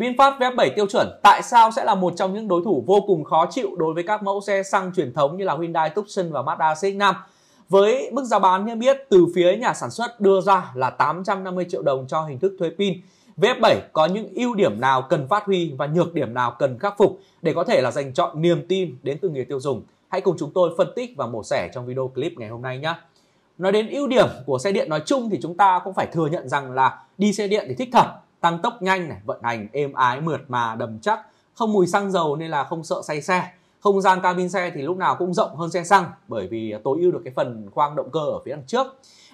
VinFast vf 7 tiêu chuẩn tại sao sẽ là một trong những đối thủ vô cùng khó chịu đối với các mẫu xe xăng truyền thống như là Hyundai Tucson và Mazda CX-5. Với mức giá bán niêm yết từ phía nhà sản xuất đưa ra là 850 triệu đồng cho hình thức thuê pin, vf 7 có những ưu điểm nào cần phát huy và nhược điểm nào cần khắc phục để có thể là dành chọn niềm tin đến từ người tiêu dùng. Hãy cùng chúng tôi phân tích và mổ sẻ trong video clip ngày hôm nay nhé. Nói đến ưu điểm của xe điện nói chung thì chúng ta cũng phải thừa nhận rằng là đi xe điện thì thích thật tăng tốc nhanh này vận hành êm ái mượt mà đầm chắc không mùi xăng dầu nên là không sợ say xe không gian cabin xe thì lúc nào cũng rộng hơn xe xăng bởi vì tối ưu được cái phần khoang động cơ ở phía đằng trước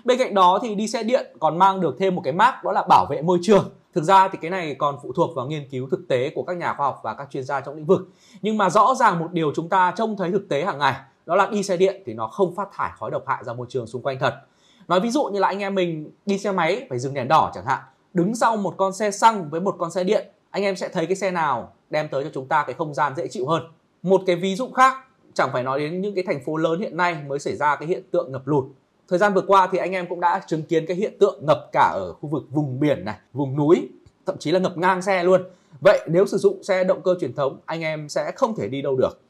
bên cạnh đó thì đi xe điện còn mang được thêm một cái mác đó là bảo vệ môi trường thực ra thì cái này còn phụ thuộc vào nghiên cứu thực tế của các nhà khoa học và các chuyên gia trong lĩnh vực nhưng mà rõ ràng một điều chúng ta trông thấy thực tế hàng ngày đó là đi xe điện thì nó không phát thải khói độc hại ra môi trường xung quanh thật nói ví dụ như là anh em mình đi xe máy phải dừng đèn đỏ chẳng hạn đứng sau một con xe xăng với một con xe điện anh em sẽ thấy cái xe nào đem tới cho chúng ta cái không gian dễ chịu hơn một cái ví dụ khác chẳng phải nói đến những cái thành phố lớn hiện nay mới xảy ra cái hiện tượng ngập lụt thời gian vừa qua thì anh em cũng đã chứng kiến cái hiện tượng ngập cả ở khu vực vùng biển này vùng núi thậm chí là ngập ngang xe luôn vậy nếu sử dụng xe động cơ truyền thống anh em sẽ không thể đi đâu được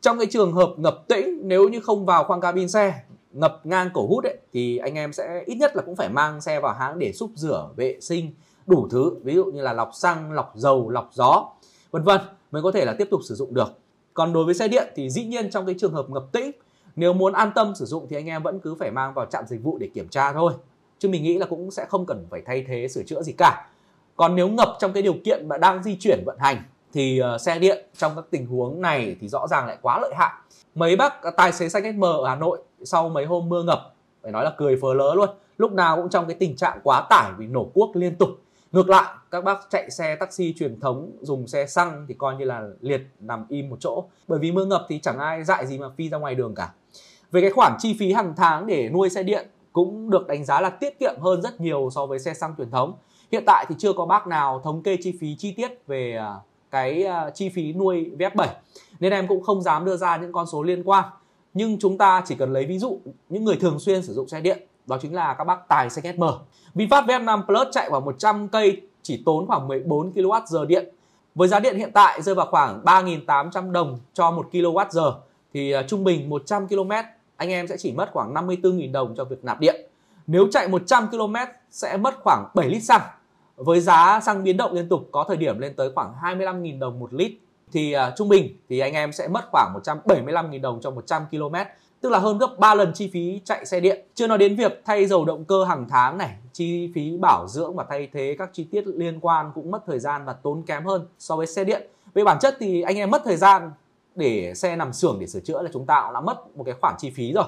trong cái trường hợp ngập tĩnh nếu như không vào khoang cabin xe ngập ngang cổ hút ấy, thì anh em sẽ ít nhất là cũng phải mang xe vào hãng để xúc rửa vệ sinh đủ thứ ví dụ như là lọc xăng lọc dầu lọc gió vân vân mới có thể là tiếp tục sử dụng được còn đối với xe điện thì dĩ nhiên trong cái trường hợp ngập tĩnh nếu muốn an tâm sử dụng thì anh em vẫn cứ phải mang vào trạm dịch vụ để kiểm tra thôi chứ mình nghĩ là cũng sẽ không cần phải thay thế sửa chữa gì cả còn nếu ngập trong cái điều kiện mà đang di chuyển vận hành thì ờ, xe điện trong các tình huống này thì rõ ràng lại quá lợi hại mấy bác tài xế xanh SM ở Hà Nội sau mấy hôm mưa ngập phải nói là cười phớ lớn luôn lúc nào cũng trong cái tình trạng quá tải vì nổ cuốc liên tục ngược lại các bác chạy xe taxi truyền thống dùng xe xăng thì coi như là liệt nằm im một chỗ bởi vì mưa ngập thì chẳng ai dại gì mà phi ra ngoài đường cả về cái khoản chi phí hàng tháng để nuôi xe điện cũng được đánh giá là tiết kiệm hơn rất nhiều so với xe xăng truyền thống hiện tại thì chưa có bác nào thống kê chi phí chi tiết về à, cái à, chi phí nuôi VF7 nên em cũng không dám đưa ra những con số liên quan nhưng chúng ta chỉ cần lấy ví dụ những người thường xuyên sử dụng xe điện đó chính là các bác tài xanh SM. VinFast VM5 Plus chạy vào 100 cây chỉ tốn khoảng 14 kWh điện. Với giá điện hiện tại rơi vào khoảng 3.800 đồng cho 1 kWh thì à, trung bình 100 km anh em sẽ chỉ mất khoảng 54.000 đồng cho việc nạp điện. Nếu chạy 100 km sẽ mất khoảng 7 lít xăng. Với giá xăng biến động liên tục có thời điểm lên tới khoảng 25.000 đồng một lít thì uh, trung bình thì anh em sẽ mất khoảng 175.000 đồng cho 100 km tức là hơn gấp 3 lần chi phí chạy xe điện. Chưa nói đến việc thay dầu động cơ hàng tháng này, chi phí bảo dưỡng và thay thế các chi tiết liên quan cũng mất thời gian và tốn kém hơn so với xe điện. Về bản chất thì anh em mất thời gian để xe nằm xưởng để sửa chữa là chúng ta cũng đã mất một cái khoản chi phí rồi.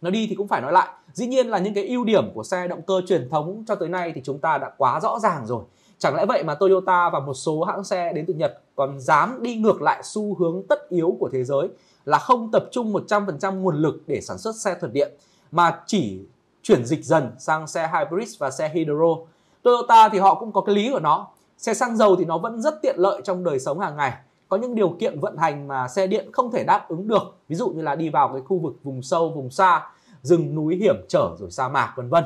Nói đi thì cũng phải nói lại, dĩ nhiên là những cái ưu điểm của xe động cơ truyền thống cho tới nay thì chúng ta đã quá rõ ràng rồi. Chẳng lẽ vậy mà Toyota và một số hãng xe đến từ Nhật còn dám đi ngược lại xu hướng tất yếu của thế giới là không tập trung 100% nguồn lực để sản xuất xe thuật điện mà chỉ chuyển dịch dần sang xe hybrid và xe hydro. Toyota thì họ cũng có cái lý của nó. Xe xăng dầu thì nó vẫn rất tiện lợi trong đời sống hàng ngày. Có những điều kiện vận hành mà xe điện không thể đáp ứng được, ví dụ như là đi vào cái khu vực vùng sâu, vùng xa, rừng núi hiểm trở rồi sa mạc vân vân.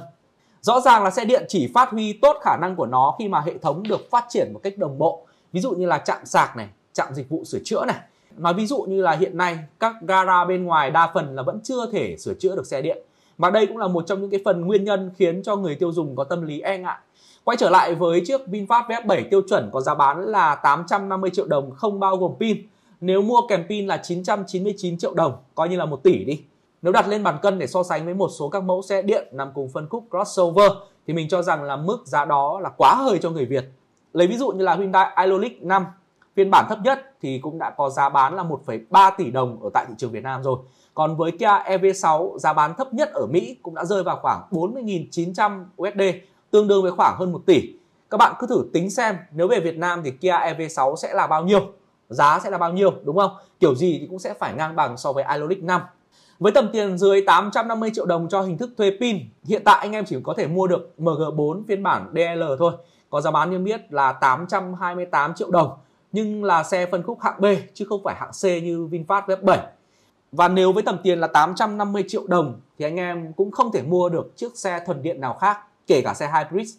Rõ ràng là xe điện chỉ phát huy tốt khả năng của nó khi mà hệ thống được phát triển một cách đồng bộ. Ví dụ như là trạm sạc này, trạm dịch vụ sửa chữa này, mà ví dụ như là hiện nay các gara bên ngoài đa phần là vẫn chưa thể sửa chữa được xe điện. và đây cũng là một trong những cái phần nguyên nhân khiến cho người tiêu dùng có tâm lý e ngại. Quay trở lại với chiếc VinFast VF7 tiêu chuẩn có giá bán là 850 triệu đồng không bao gồm pin. Nếu mua kèm pin là 999 triệu đồng, coi như là một tỷ đi. Nếu đặt lên bàn cân để so sánh với một số các mẫu xe điện nằm cùng phân khúc crossover thì mình cho rằng là mức giá đó là quá hơi cho người Việt. Lấy ví dụ như là Hyundai Ioniq 5 Phiên bản thấp nhất thì cũng đã có giá bán là 1,3 tỷ đồng ở tại thị trường Việt Nam rồi. Còn với Kia EV6, giá bán thấp nhất ở Mỹ cũng đã rơi vào khoảng 40.900 USD, tương đương với khoảng hơn 1 tỷ. Các bạn cứ thử tính xem nếu về Việt Nam thì Kia EV6 sẽ là bao nhiêu, giá sẽ là bao nhiêu đúng không? Kiểu gì thì cũng sẽ phải ngang bằng so với iLoniq 5. Với tầm tiền dưới 850 triệu đồng cho hình thức thuê pin, hiện tại anh em chỉ có thể mua được MG4 phiên bản DL thôi, có giá bán như biết là 828 triệu đồng nhưng là xe phân khúc hạng B chứ không phải hạng C như VinFast VF7. Và nếu với tầm tiền là 850 triệu đồng thì anh em cũng không thể mua được chiếc xe thuần điện nào khác, kể cả xe hybrid.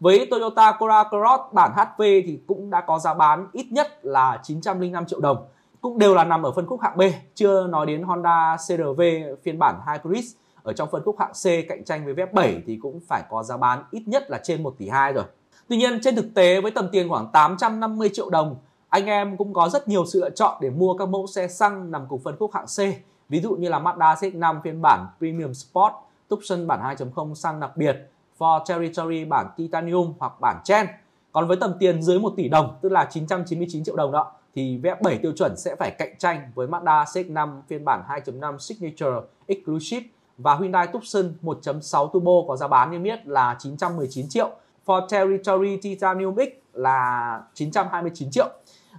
Với Toyota Corolla Cross bản HV thì cũng đã có giá bán ít nhất là 905 triệu đồng, cũng đều là nằm ở phân khúc hạng B, chưa nói đến Honda CRV phiên bản hybrid ở trong phân khúc hạng C cạnh tranh với VF7 thì cũng phải có giá bán ít nhất là trên 1 tỷ 2 rồi. Tuy nhiên trên thực tế với tầm tiền khoảng 850 triệu đồng anh em cũng có rất nhiều sự lựa chọn để mua các mẫu xe xăng nằm cùng phân khúc hạng C, ví dụ như là Mazda CX-5 phiên bản Premium Sport, Tucson bản 2.0 xăng đặc biệt, Ford Territory bản Titanium hoặc bản Chen. Còn với tầm tiền dưới 1 tỷ đồng, tức là 999 triệu đồng đó, thì VF7 tiêu chuẩn sẽ phải cạnh tranh với Mazda CX-5 phiên bản 2.5 Signature Exclusive và Hyundai Tucson 1.6 Turbo có giá bán niêm yết là 919 triệu. Ford Territory Titanium X là 929 triệu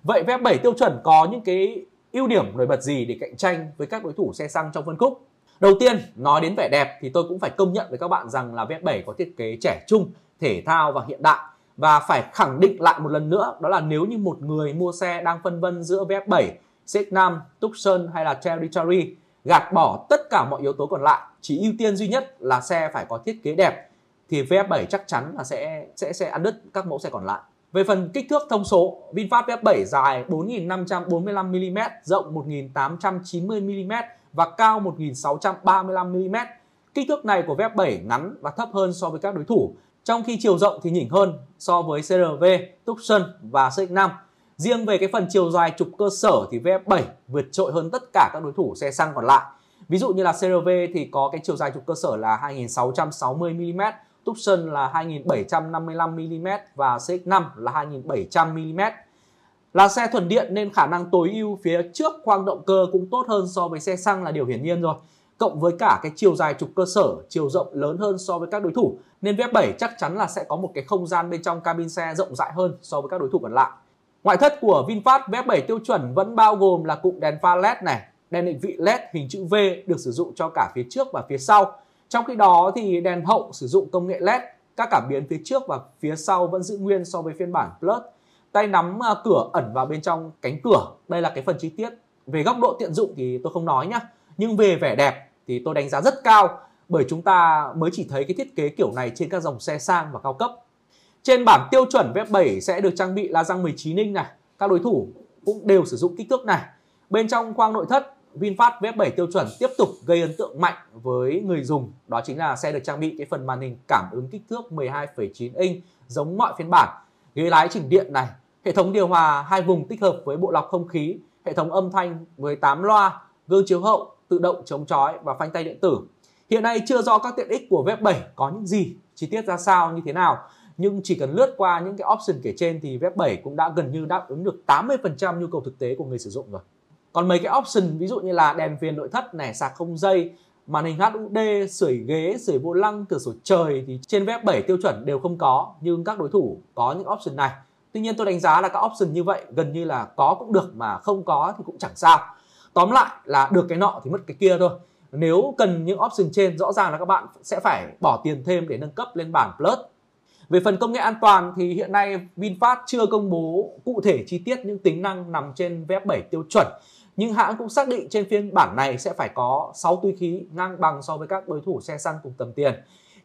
Vậy VF7 tiêu chuẩn có những cái ưu điểm nổi bật gì để cạnh tranh với các đối thủ xe xăng trong phân khúc? Đầu tiên, nói đến vẻ đẹp thì tôi cũng phải công nhận với các bạn rằng là VF7 có thiết kế trẻ trung, thể thao và hiện đại và phải khẳng định lại một lần nữa đó là nếu như một người mua xe đang phân vân giữa VF7, X5, Tucson hay là Territory gạt bỏ tất cả mọi yếu tố còn lại chỉ ưu tiên duy nhất là xe phải có thiết kế đẹp thì VF7 chắc chắn là sẽ sẽ sẽ ăn đứt các mẫu xe còn lại. Về phần kích thước thông số, VinFast VF7 dài 4.545mm, rộng 1.890mm và cao 1.635mm. Kích thước này của VF7 ngắn và thấp hơn so với các đối thủ, trong khi chiều rộng thì nhỉnh hơn so với CRV, Tucson và CX-5. Riêng về cái phần chiều dài trục cơ sở thì VF7 vượt trội hơn tất cả các đối thủ xe xăng còn lại. Ví dụ như là CRV thì có cái chiều dài trục cơ sở là 2660mm Tucson là 2.755 mm và CX5 là 2.700 mm. Là xe thuần điện nên khả năng tối ưu phía trước khoang động cơ cũng tốt hơn so với xe xăng là điều hiển nhiên rồi. Cộng với cả cái chiều dài trục cơ sở, chiều rộng lớn hơn so với các đối thủ nên v 7 chắc chắn là sẽ có một cái không gian bên trong cabin xe rộng rãi hơn so với các đối thủ còn lại. Ngoại thất của VinFast v 7 tiêu chuẩn vẫn bao gồm là cụm đèn pha LED này, đèn định vị LED hình chữ V được sử dụng cho cả phía trước và phía sau trong khi đó thì đèn hậu sử dụng công nghệ LED, các cảm biến phía trước và phía sau vẫn giữ nguyên so với phiên bản Plus. Tay nắm à, cửa ẩn vào bên trong cánh cửa, đây là cái phần chi tiết. Về góc độ tiện dụng thì tôi không nói nhá, nhưng về vẻ đẹp thì tôi đánh giá rất cao bởi chúng ta mới chỉ thấy cái thiết kế kiểu này trên các dòng xe sang và cao cấp. Trên bản tiêu chuẩn V7 sẽ được trang bị la răng 19 inch này, các đối thủ cũng đều sử dụng kích thước này. Bên trong khoang nội thất VinFast VF7 tiêu chuẩn tiếp tục gây ấn tượng mạnh với người dùng đó chính là xe được trang bị cái phần màn hình cảm ứng kích thước 12,9 inch giống mọi phiên bản ghế lái chỉnh điện này hệ thống điều hòa hai vùng tích hợp với bộ lọc không khí hệ thống âm thanh với 8 loa gương chiếu hậu tự động chống chói và phanh tay điện tử hiện nay chưa rõ các tiện ích của VF7 có những gì chi tiết ra sao như thế nào nhưng chỉ cần lướt qua những cái option kể trên thì VF7 cũng đã gần như đáp ứng được 80% nhu cầu thực tế của người sử dụng rồi còn mấy cái option ví dụ như là đèn viền nội thất này sạc không dây màn hình HUD, sưởi ghế, sưởi vô lăng, cửa sổ trời thì trên web 7 tiêu chuẩn đều không có nhưng các đối thủ có những option này. Tuy nhiên tôi đánh giá là các option như vậy gần như là có cũng được mà không có thì cũng chẳng sao. Tóm lại là được cái nọ thì mất cái kia thôi. Nếu cần những option trên rõ ràng là các bạn sẽ phải bỏ tiền thêm để nâng cấp lên bản Plus. Về phần công nghệ an toàn thì hiện nay VinFast chưa công bố cụ thể chi tiết những tính năng nằm trên web 7 tiêu chuẩn nhưng hãng cũng xác định trên phiên bản này sẽ phải có 6 túi khí ngang bằng so với các đối thủ xe săn cùng tầm tiền,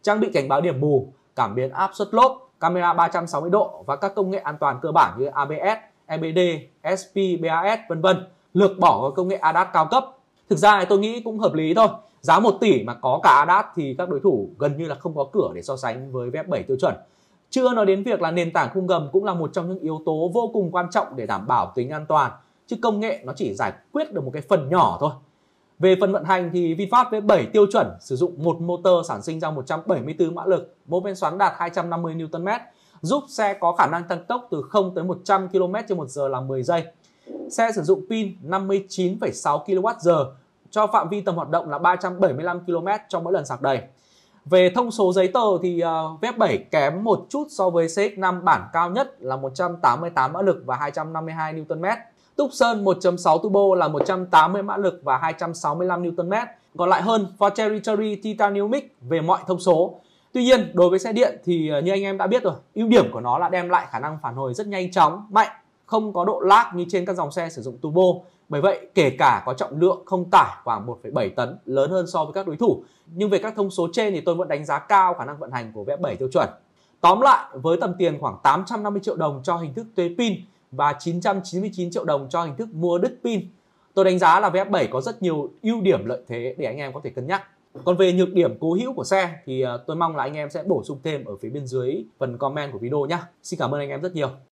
trang bị cảnh báo điểm mù, cảm biến áp suất lốp, camera 360 độ và các công nghệ an toàn cơ bản như ABS, EBD, SP, BAS vân vân, lược bỏ công nghệ ADAS cao cấp. Thực ra tôi nghĩ cũng hợp lý thôi. Giá 1 tỷ mà có cả ADAS thì các đối thủ gần như là không có cửa để so sánh với VF7 tiêu chuẩn. Chưa nói đến việc là nền tảng khung gầm cũng là một trong những yếu tố vô cùng quan trọng để đảm bảo tính an toàn chứ công nghệ nó chỉ giải quyết được một cái phần nhỏ thôi. Về phần vận hành thì VinFast với 7 tiêu chuẩn sử dụng một motor sản sinh ra 174 mã lực, mô men xoắn đạt 250 Nm, giúp xe có khả năng tăng tốc từ 0 tới 100 km trên giờ là 10 giây. Xe sử dụng pin 59,6 kWh cho phạm vi tầm hoạt động là 375 km trong mỗi lần sạc đầy. Về thông số giấy tờ thì uh, à, V7 kém một chút so với CX5 bản cao nhất là 188 mã lực và 252 Nm Túc Sơn 1.6 turbo là 180 mã lực và 265 Nm, còn lại hơn Ford Territory Titaniumic về mọi thông số. Tuy nhiên, đối với xe điện thì ờ, như anh em đã biết rồi, ưu điểm của nó là đem lại khả năng phản hồi rất nhanh chóng, mạnh, không có độ lag như trên các dòng xe sử dụng turbo. Bởi vậy, kể cả có trọng lượng không tải khoảng 1,7 tấn lớn hơn so với các đối thủ, nhưng về các thông số trên thì tôi vẫn đánh giá cao khả năng vận hành của V7 tiêu chuẩn. Tóm lại, với tầm tiền khoảng 850 triệu đồng cho hình thức thuế pin và 999 triệu đồng cho hình thức mua đứt pin. Tôi đánh giá là VF7 có rất nhiều ưu điểm lợi thế để anh em có thể cân nhắc. Còn về nhược điểm cố hữu của xe thì ờ, tôi mong là anh em sẽ bổ sung thêm ở phía bên dưới phần comment của video nhé. Xin cảm ơn anh em rất nhiều.